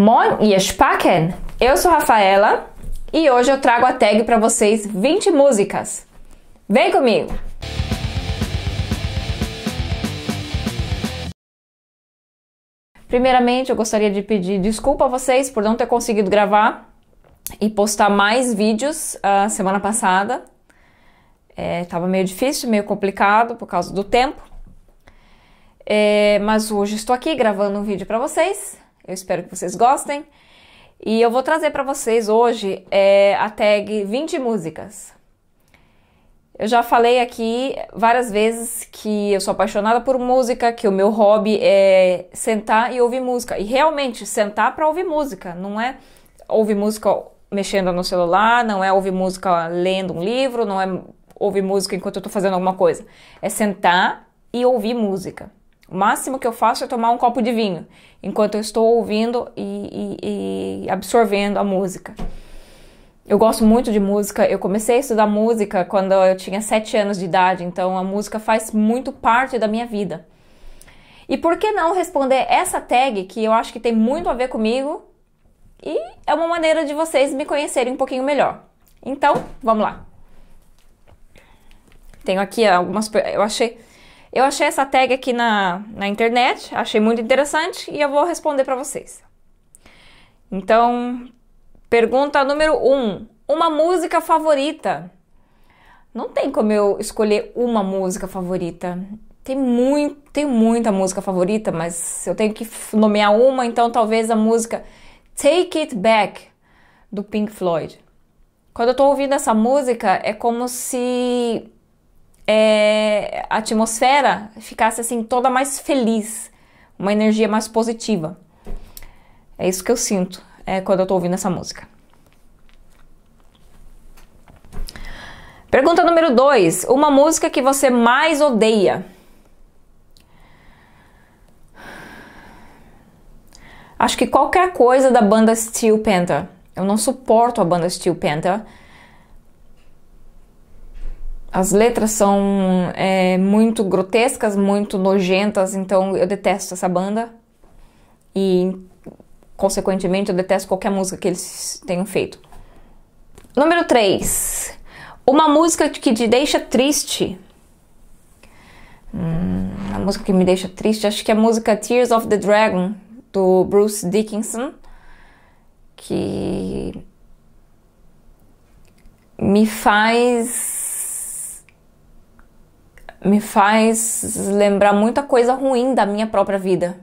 Moin, ihr Spacken! Eu sou Rafaela e hoje eu trago a tag para vocês 20 músicas. Vem comigo! Primeiramente, eu gostaria de pedir desculpa a vocês por não ter conseguido gravar e postar mais vídeos a uh, semana passada. Estava é, meio difícil, meio complicado por causa do tempo. É, mas hoje estou aqui gravando um vídeo para vocês eu espero que vocês gostem. E eu vou trazer para vocês hoje é, a tag 20 músicas. Eu já falei aqui várias vezes que eu sou apaixonada por música, que o meu hobby é sentar e ouvir música. E realmente, sentar para ouvir música, não é ouvir música mexendo no celular, não é ouvir música lendo um livro, não é ouvir música enquanto eu estou fazendo alguma coisa. É sentar e ouvir música. O máximo que eu faço é tomar um copo de vinho, enquanto eu estou ouvindo e, e, e absorvendo a música. Eu gosto muito de música. Eu comecei a estudar música quando eu tinha 7 anos de idade, então a música faz muito parte da minha vida. E por que não responder essa tag que eu acho que tem muito a ver comigo e é uma maneira de vocês me conhecerem um pouquinho melhor. Então, vamos lá. Tenho aqui algumas eu achei eu achei essa tag aqui na, na internet, achei muito interessante e eu vou responder para vocês. Então, pergunta número 1: um, Uma música favorita? Não tem como eu escolher uma música favorita. Tem, muito, tem muita música favorita, mas eu tenho que nomear uma, então talvez a música Take It Back do Pink Floyd. Quando eu tô ouvindo essa música, é como se é, a atmosfera ficasse assim toda mais feliz, uma energia mais positiva. É isso que eu sinto é, quando eu tô ouvindo essa música. Pergunta número 2: Uma música que você mais odeia? Acho que qualquer coisa da banda Steel Panther. Eu não suporto a banda Steel Panther. As letras são é, muito grotescas, muito nojentas, então eu detesto essa banda. E, consequentemente, eu detesto qualquer música que eles tenham feito. Número 3. Uma música que te deixa triste. Hum, a música que me deixa triste, acho que é a música Tears of the Dragon, do Bruce Dickinson, que me faz me faz lembrar muita coisa ruim da minha própria vida.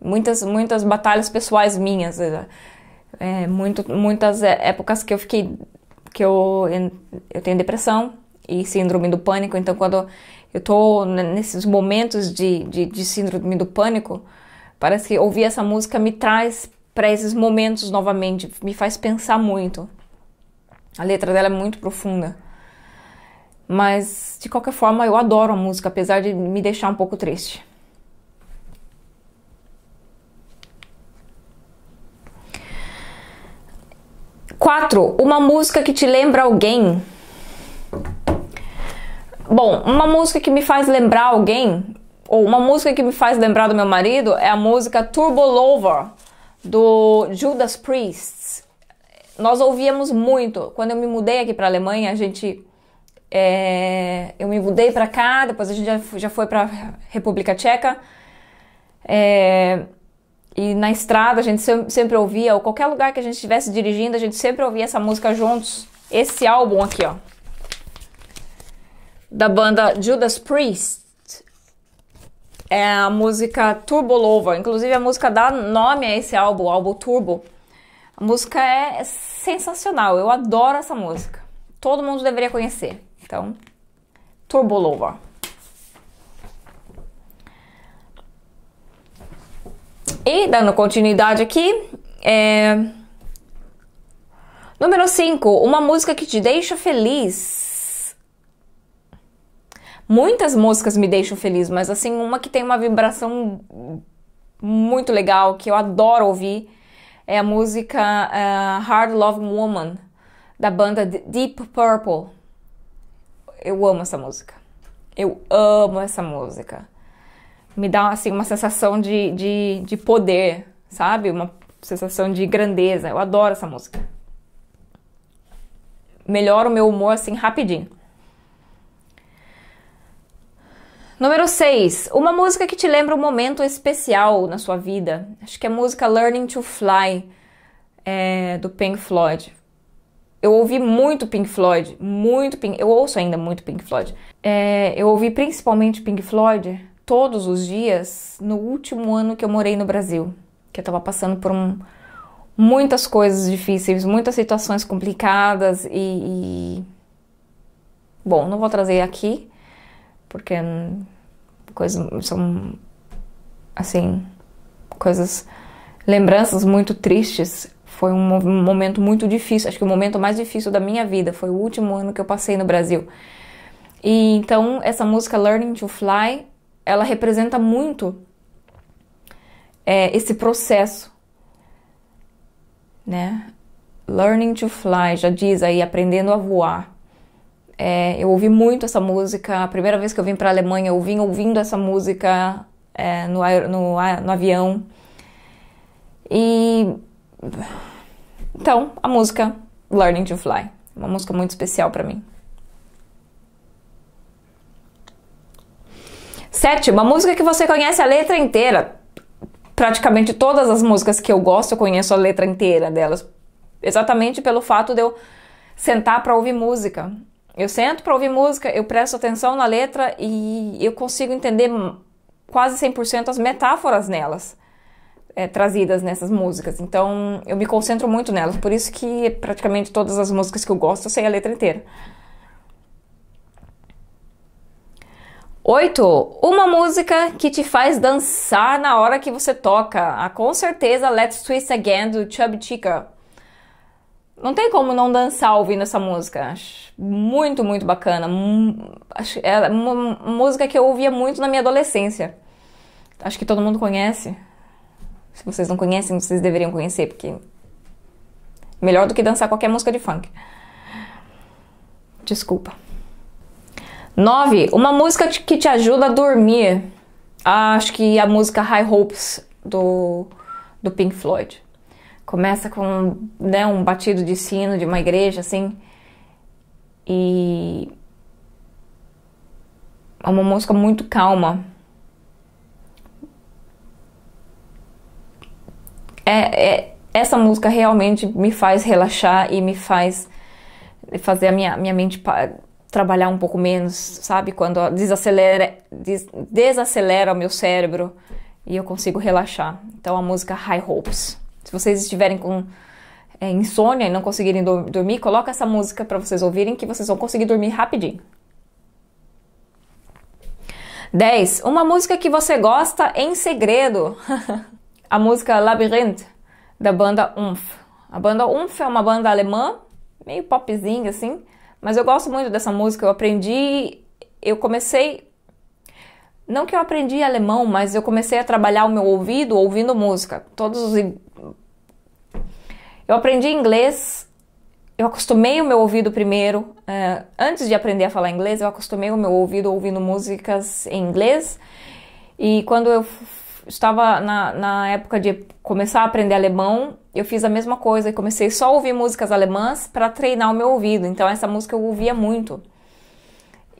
Muitas, muitas batalhas pessoais minhas. É, é muito, muitas é, épocas que eu fiquei. que eu, eu tenho depressão e síndrome do pânico. Então, quando eu tô nesses momentos de, de, de síndrome do pânico, parece que ouvir essa música me traz para esses momentos novamente, me faz pensar muito. A letra dela é muito profunda. Mas de qualquer forma, eu adoro a música, apesar de me deixar um pouco triste. Quatro, uma música que te lembra alguém. Bom, uma música que me faz lembrar alguém, ou uma música que me faz lembrar do meu marido, é a música Turbo Lover, do Judas Priest. Nós ouvíamos muito. Quando eu me mudei aqui para a Alemanha, a gente é, eu me mudei para cá, depois a gente já, já foi para República Tcheca. É, e na estrada a gente sempre, sempre ouvia, ou qualquer lugar que a gente estivesse dirigindo, a gente sempre ouvia essa música juntos. Esse álbum aqui, ó. Da banda Judas Priest. É a música Turbo Lover. Inclusive a música dá nome a esse álbum, o álbum Turbo. A música é sensacional, eu adoro essa música. Todo mundo deveria conhecer. Então, Turbolova. E, dando continuidade aqui, é... Número 5, uma música que te deixa feliz. Muitas músicas me deixam feliz, mas assim, uma que tem uma vibração muito legal, que eu adoro ouvir, é a música uh, Hard Love Woman, da banda Deep Purple eu amo essa música. Eu amo essa música. Me dá assim uma sensação de, de, de poder, sabe? Uma sensação de grandeza. Eu adoro essa música. Melhora o meu humor assim rapidinho. Número 6. Uma música que te lembra um momento especial na sua vida. Acho que é a música Learning to Fly, é, do Pink Floyd. Eu ouvi muito Pink Floyd, muito Pink, eu ouço ainda muito Pink Floyd. É, eu ouvi principalmente Pink Floyd todos os dias no último ano que eu morei no Brasil, que eu tava passando por um, muitas coisas difíceis, muitas situações complicadas e, e... bom, não vou trazer aqui porque coisas são assim coisas lembranças muito tristes foi um momento muito difícil, acho que o momento mais difícil da minha vida foi o último ano que eu passei no Brasil. E então essa música Learning to Fly, ela representa muito é, esse processo, né? Learning to Fly, já diz aí, aprendendo a voar. É, eu ouvi muito essa música. A primeira vez que eu vim para a Alemanha, eu vim ouvindo essa música é, no, no, no avião. E então, a música Learning to Fly, uma música muito especial para mim. Sétimo, uma música que você conhece a letra inteira. Praticamente todas as músicas que eu gosto, eu conheço a letra inteira delas. Exatamente pelo fato de eu sentar para ouvir música. Eu sento para ouvir música, eu presto atenção na letra e eu consigo entender quase 100% as metáforas nelas é, trazidas nessas músicas. Então eu me concentro muito nelas, por isso que praticamente todas as músicas que eu gosto eu sei a letra inteira. 8. Uma música que te faz dançar na hora que você toca. Ah, com certeza, Let's Twist Again do Chubby Chica. Não tem como não dançar ouvindo essa música. Acho muito, muito bacana. É uma música que eu ouvia muito na minha adolescência. Acho que todo mundo conhece. Se vocês não conhecem, vocês deveriam conhecer, porque. Melhor do que dançar qualquer música de funk. Desculpa. 9. Uma música que te ajuda a dormir. Ah, acho que a música High Hopes do, do Pink Floyd. Começa com né, um batido de sino de uma igreja, assim. E. É uma música muito calma. é, é, essa música realmente me faz relaxar e me faz fazer a minha, minha mente trabalhar um pouco menos, sabe? Quando desacelera, des desacelera o meu cérebro e eu consigo relaxar. Então a música High Hopes. Se vocês estiverem com é, insônia e não conseguirem do dormir, coloca essa música para vocês ouvirem que vocês vão conseguir dormir rapidinho. 10. Uma música que você gosta em segredo. a música Labyrinth, da banda Umf. A banda Umf é uma banda alemã, meio popzinha assim, mas eu gosto muito dessa música. Eu aprendi, eu comecei. Não que eu aprendi alemão, mas eu comecei a trabalhar o meu ouvido ouvindo música. Todos os. Eu aprendi inglês eu acostumei o meu ouvido primeiro, é, antes de aprender a falar inglês, eu acostumei o meu ouvido ouvindo músicas em inglês. E quando eu estava na, na época de começar a aprender alemão, eu fiz a mesma coisa e comecei só a ouvir músicas alemãs para treinar o meu ouvido. Então essa música eu ouvia muito.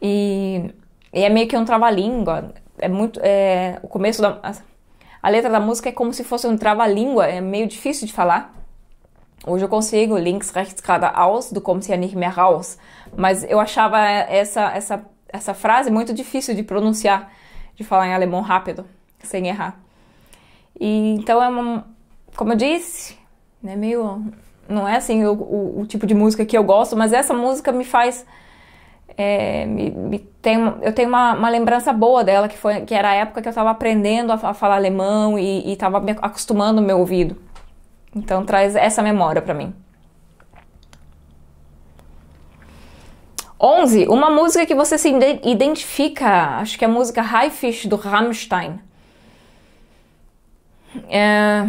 E, e é meio que um trava-língua. É muito. É, o começo da. A, a, letra da música é como se fosse um trava-língua, é meio difícil de falar. Hoje eu consigo links, rechts, geradeaus, do como se é nicht mehr raus. Mas eu achava essa, essa, essa frase muito difícil de pronunciar, de falar em alemão rápido sem errar. E, então é uma, como eu disse, né, meio não é assim o, o, o, tipo de música que eu gosto, mas essa música me faz é, me, me tem, eu tenho uma, uma, lembrança boa dela que foi que era a época que eu estava aprendendo a, a, falar alemão e estava me acostumando o meu ouvido. Então traz essa memória para mim. 11. Uma música que você se identifica. Acho que é a música High Fish do Rammstein. É...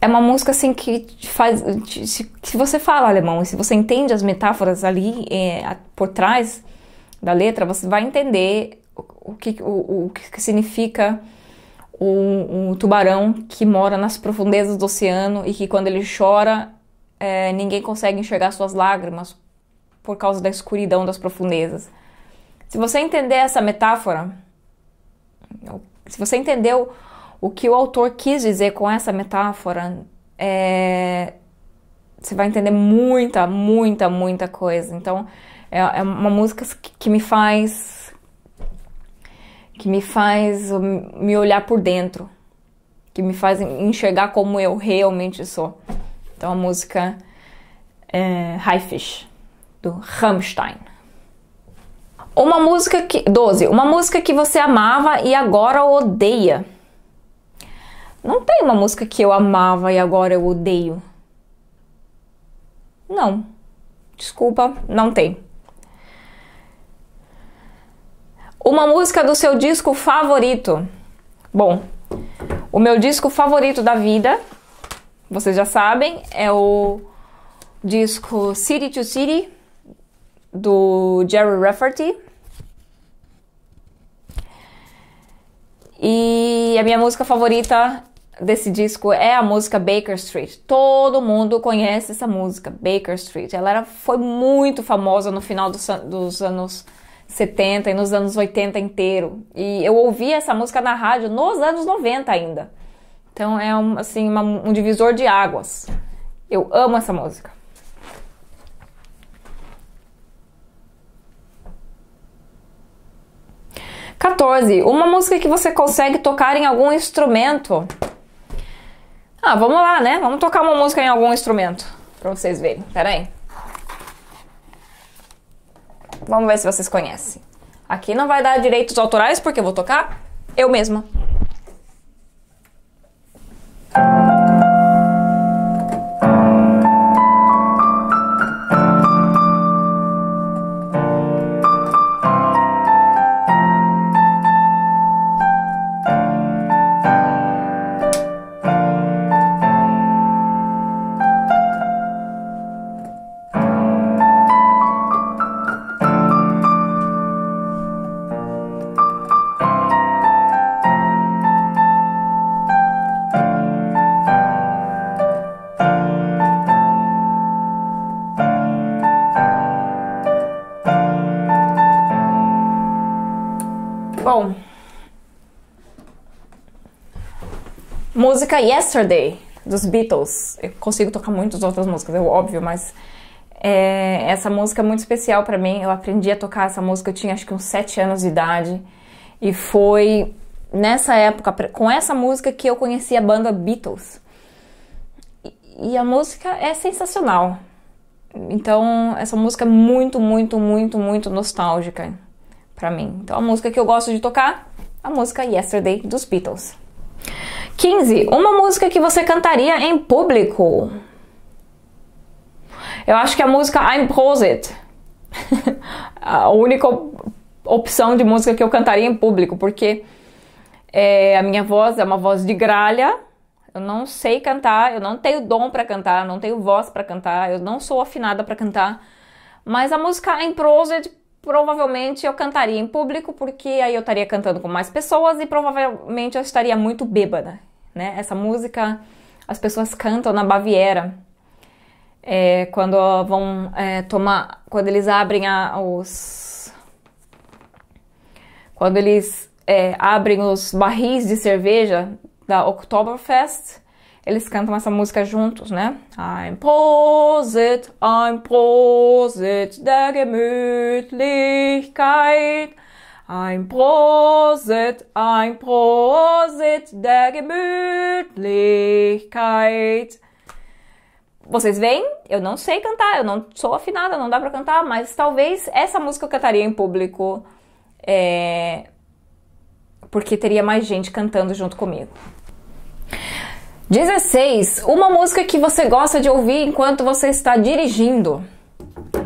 é uma música assim que faz. se, você fala alemão e se você entende as metáforas ali é, por trás da letra, você vai entender o, o que, o, o, que significa o, o, tubarão que mora nas profundezas do oceano e que quando ele chora é, ninguém consegue enxergar suas lágrimas por causa da escuridão das profundezas. Se você entender essa metáfora, se você entendeu o que o autor quis dizer com essa metáfora, é, você vai entender muita, muita, muita coisa. Então, é, é uma música que, que me faz que me faz me olhar por dentro, que me faz enxergar como eu realmente sou. Então a música é High Fish, do Rammstein. Uma música que 12, uma música que você amava e agora odeia. Não tem uma música que eu amava e agora eu odeio. Não. Desculpa, não tem. Uma música do seu disco favorito. Bom, o meu disco favorito da vida, vocês já sabem, é o disco City to City do Jerry Rafferty. E a minha música favorita desse disco é a música Baker Street. Todo mundo conhece essa música, Baker Street. Ela era, foi muito famosa no final dos, dos anos 70 e nos anos 80 inteiro. E eu ouvi essa música na rádio nos anos 90 ainda. Então é um, assim, uma, um divisor de águas. Eu amo essa música. 14. Uma música que você consegue tocar em algum instrumento. Ah, vamos lá, né? Vamos tocar uma música em algum instrumento pra vocês verem. Pera aí. Vamos ver se vocês conhecem. Aqui não vai dar direitos autorais porque eu vou tocar eu mesma. música Yesterday, dos Beatles. Eu consigo tocar muitas outras músicas, é óbvio, mas é, essa música é muito especial para mim. Eu aprendi a tocar essa música, eu tinha acho que uns 7 anos de idade. E foi nessa época, com essa música, que eu conheci a banda Beatles. E, e a música é sensacional. Então, essa música é muito, muito, muito, muito nostálgica para mim. Então, a música que eu gosto de tocar, a música Yesterday dos Beatles. 15. Uma música que você cantaria em público. Eu acho que a música I'm Posed. a única opção de música que eu cantaria em público, porque é, a minha voz é uma voz de gralha. Eu não sei cantar, eu não tenho dom para cantar, não tenho voz para cantar, eu não sou afinada para cantar. Mas a música I'm Posed provavelmente eu cantaria em público, porque aí eu estaria cantando com mais pessoas e provavelmente eu estaria muito bêbada, né? Essa música as pessoas cantam na Baviera, é, quando vão é, tomar, quando eles abrem a, os, quando eles é, abrem os barris de cerveja da Oktoberfest eles cantam essa música juntos, né? Ein Prosit, ein Prosit der Gemütlichkeit. Ein Prosit, ein Prosit der Gemütlichkeit. Vocês veem? Eu não sei cantar, eu não sou afinada, não dá para cantar, mas talvez essa música eu cantaria em público, é... porque teria mais gente cantando junto comigo. 16. Uma música que você gosta de ouvir enquanto você está dirigindo.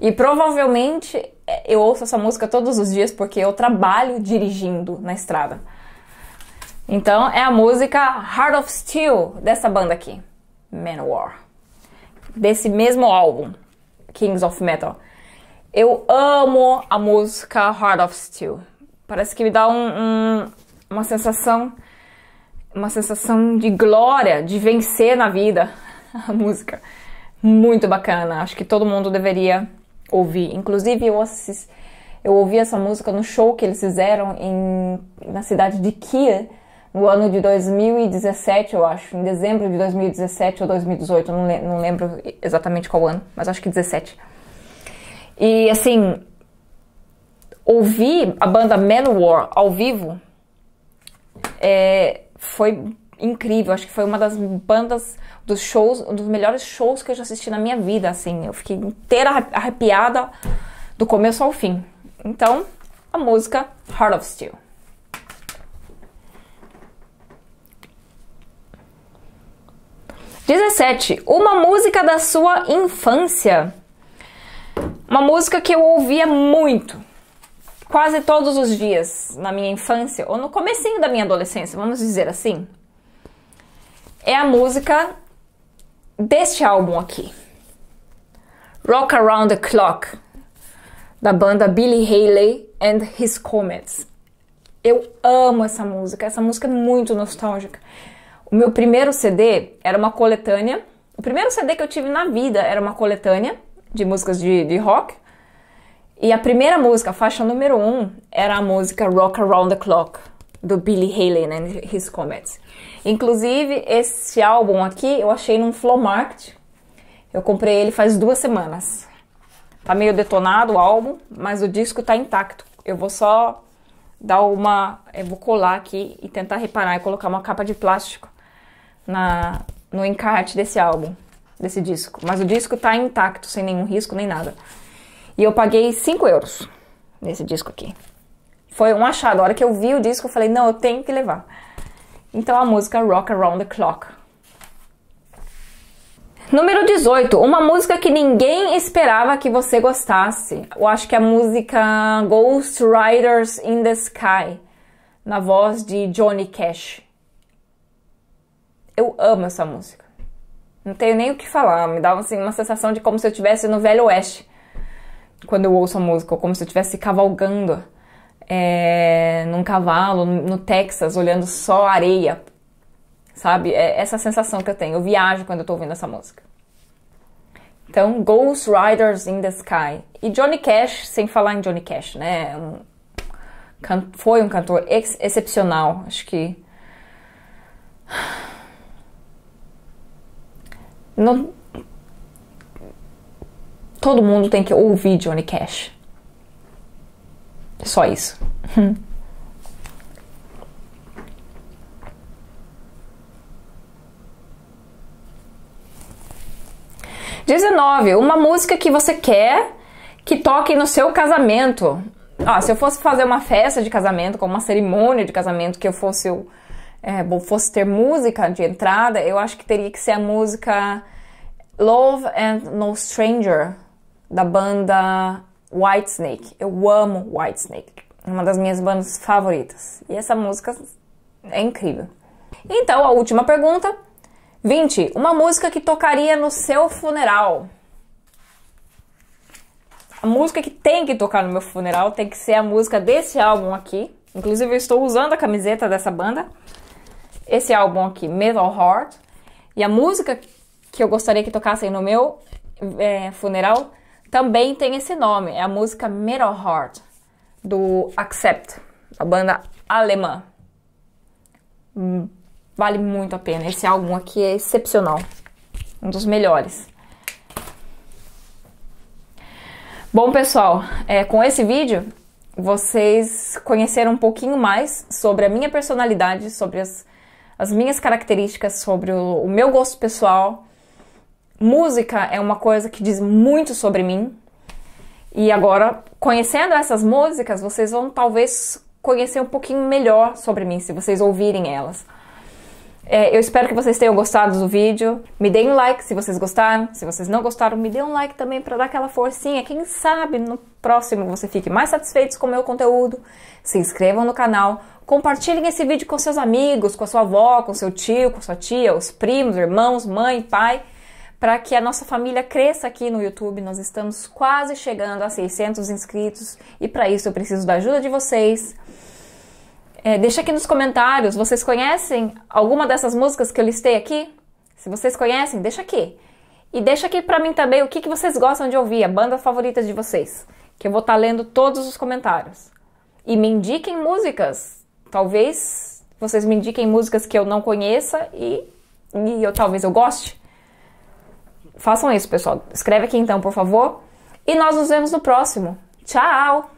E provavelmente é, eu ouço essa música todos os dias porque eu trabalho dirigindo na estrada. Então é a música Heart of Steel dessa banda aqui, Manowar. Desse mesmo álbum, Kings of Metal. Eu amo a música Heart of Steel. Parece que me dá um, um, uma sensação uma sensação de glória, de vencer na vida a música. Muito bacana, acho que todo mundo deveria ouvir. Inclusive, eu, assisti, eu ouvi essa música no show que eles fizeram em, na cidade de Kia, no ano de 2017, eu acho, em dezembro de 2017 ou 2018, não, le não lembro exatamente qual ano, mas acho que 17. E assim, ouvir a banda Manowar ao vivo é, foi incrível. Acho que foi uma das bandas dos shows, um dos melhores shows que eu já assisti na minha vida, assim. Eu fiquei inteira arrepiada do começo ao fim. Então, a música Heart of Steel. Dezessete, Uma música da sua infância. Uma música que eu ouvia muito, quase todos os dias na minha infância, ou no comecinho da minha adolescência, vamos dizer assim, é a música deste álbum aqui. Rock Around the Clock, da banda Billie Haley and His Comets. Eu amo essa música, essa música é muito nostálgica. O meu primeiro CD era uma coletânea. O primeiro CD que eu tive na vida era uma coletânea de músicas de, de rock. E a primeira música, a faixa número um, era a música Rock Around the Clock, do Billy Haley né, and His Comets. Inclusive, esse álbum aqui eu achei num Flow Market. Eu comprei ele faz duas semanas. Tá meio detonado o álbum, mas o disco tá intacto. Eu vou só dar uma. Eu é, vou colar aqui e tentar reparar e colocar uma capa de plástico na, no encarte desse álbum, desse disco. Mas o disco tá intacto, sem nenhum risco nem nada. E eu paguei 5 euros nesse disco aqui. Foi um achado. A hora que eu vi o disco, eu falei, não, eu tenho que levar. Então a música Rock Around the Clock. Número 18, uma música que ninguém esperava que você gostasse. Eu acho que é a música Ghost Riders in the Sky, na voz de Johnny Cash. Eu amo essa música. Não tenho nem o que falar, me dava assim, uma sensação de como se eu estivesse no Velho Oeste quando eu ouço a música, como se eu estivesse cavalgando é, num cavalo no Texas, olhando só areia, sabe? É essa sensação que eu tenho. Eu viajo quando eu tô ouvindo essa música. Então, Ghost Riders in the Sky. E Johnny Cash, sem falar em Johnny Cash, né? É um, foi um cantor ex excepcional. Acho que. Não, Todo mundo tem que ouvir Johnny Cash. Só isso. Dezenove, uma música que você quer que toque no seu casamento. Ah, se eu fosse fazer uma festa de casamento, como uma cerimônia de casamento, que eu fosse, eu, é, fosse ter música de entrada, eu acho que teria que ser a música Love and No Stranger, da banda Whitesnake. Eu amo Whitesnake. É uma das minhas bandas favoritas. E essa música é incrível. Então, a última pergunta. 20. Uma música que tocaria no seu funeral. A música que tem que tocar no meu funeral tem que ser a música desse álbum aqui. Inclusive, eu estou usando a camiseta dessa banda. Esse álbum aqui, Metal Heart. E a música que eu gostaria que tocassem no meu é, funeral também tem esse nome, é a música Metal Heart do Accept, a banda alemã. Hum, vale muito a pena, esse álbum aqui é excepcional, um dos melhores. Bom, pessoal, é, com esse vídeo vocês conheceram um pouquinho mais sobre a minha personalidade, sobre as, as minhas características, sobre o, o meu gosto pessoal música é uma coisa que diz muito sobre mim. E agora, conhecendo essas músicas, vocês vão talvez conhecer um pouquinho melhor sobre mim, se vocês ouvirem elas. É, eu espero que vocês tenham gostado do vídeo. Me deem um like se vocês gostaram. Se vocês não gostaram, me deem um like também para dar aquela forcinha. Quem sabe no próximo você fique mais satisfeito com o meu conteúdo. Se inscrevam no canal. Compartilhem esse vídeo com seus amigos, com a sua avó, com seu tio, com sua tia, os primos, irmãos, mãe, pai para que a nossa família cresça aqui no YouTube. Nós estamos quase chegando a 600 inscritos e para isso eu preciso da ajuda de vocês. É, deixa aqui nos comentários, vocês conhecem alguma dessas músicas que eu listei aqui? Se vocês conhecem, deixa aqui. E deixa aqui para mim também o que, que vocês gostam de ouvir, a banda favorita de vocês, que eu vou estar tá lendo todos os comentários. E me indiquem músicas. Talvez vocês me indiquem músicas que eu não conheça e, e eu, talvez eu goste. Façam isso, pessoal. Escreve aqui então, por favor. E nós nos vemos no próximo. Tchau!